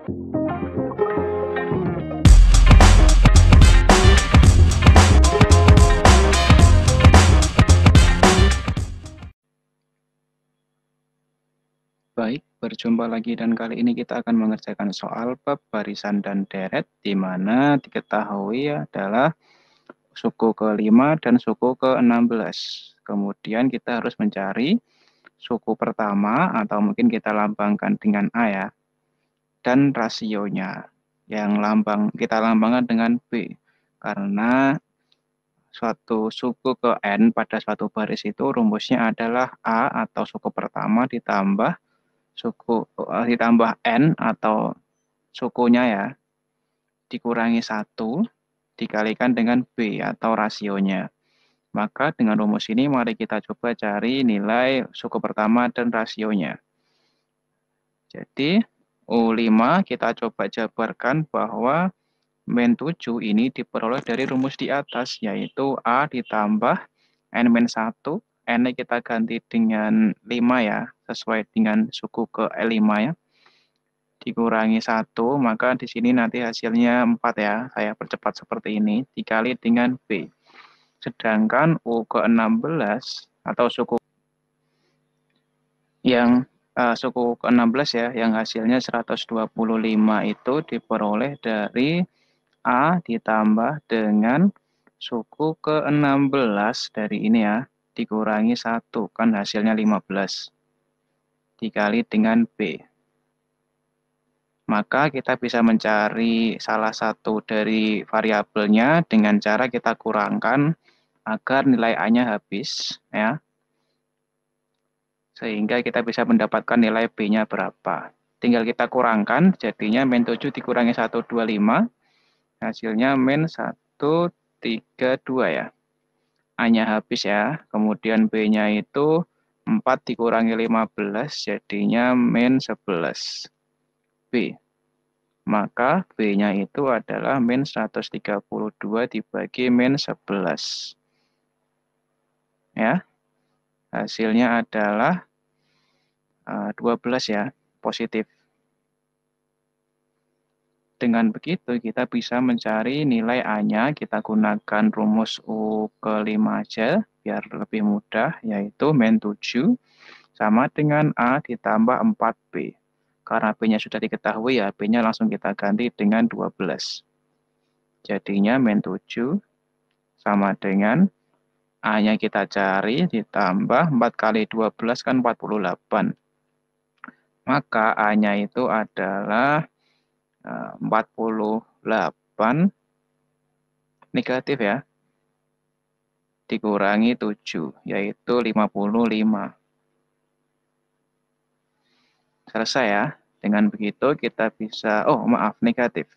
Baik, berjumpa lagi dan kali ini kita akan mengerjakan soal bab barisan dan deret di mana diketahui adalah suku ke-5 dan suku ke-16. Kemudian kita harus mencari suku pertama atau mungkin kita lambangkan dengan A ya dan rasionya yang lambang kita lambangkan dengan B karena suatu suku ke N pada suatu baris itu rumusnya adalah A atau suku pertama ditambah suku eh, ditambah N atau sukunya ya dikurangi satu dikalikan dengan B atau rasionya. Maka dengan rumus ini mari kita coba cari nilai suku pertama dan rasionya. Jadi U5 kita coba jabarkan bahwa min 7 ini diperoleh dari rumus di atas yaitu A ditambah N min 1 N kita ganti dengan 5 ya sesuai dengan suku ke L5 ya dikurangi 1 maka di sini nanti hasilnya 4 ya saya percepat seperti ini dikali dengan B sedangkan U ke 16 atau suku yang uh, suku ke-16 ya yang hasilnya 125 itu diperoleh dari A ditambah dengan suku ke-16 dari ini ya dikurangi 1 kan hasilnya 15 dikali dengan B maka kita bisa mencari salah satu dari variabelnya dengan cara kita kurangkan agar nilai A-nya habis ya sehingga kita bisa mendapatkan nilai B-nya berapa. Tinggal kita kurangkan, jadinya min 7 dikurangi 125, hasilnya min 132 ya. A-nya habis ya, kemudian B-nya itu 4 dikurangi 15, jadinya min 11. B. Maka B-nya itu adalah min 132 dibagi min 11. Ya, hasilnya adalah 12 eh, ya, positif. Dengan begitu kita bisa mencari nilai A-nya, kita gunakan rumus U ke 5 aja, biar lebih mudah, yaitu min 7 sama dengan A ditambah 4B. Karena B-nya sudah diketahui ya, B-nya langsung kita ganti dengan 12. Jadinya min 7 sama dengan A-nya kita cari ditambah 4 kali 12 kan 48. Maka A-nya itu adalah 48 eh, negatif ya. Dikurangi 7, yaitu 55. Selesai ya. Dengan begitu kita bisa, oh maaf, negatif.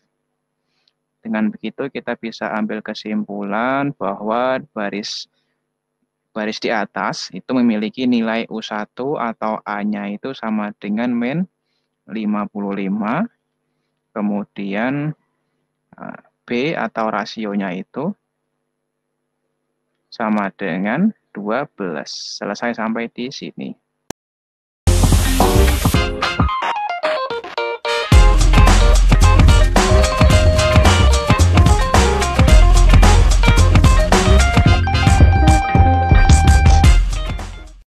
Dengan begitu kita bisa ambil kesimpulan bahwa baris baris di atas itu memiliki nilai U1 atau A-nya itu sama dengan min 55. Kemudian eh, B atau rasionya itu sama dengan 12. Selesai sampai di sini.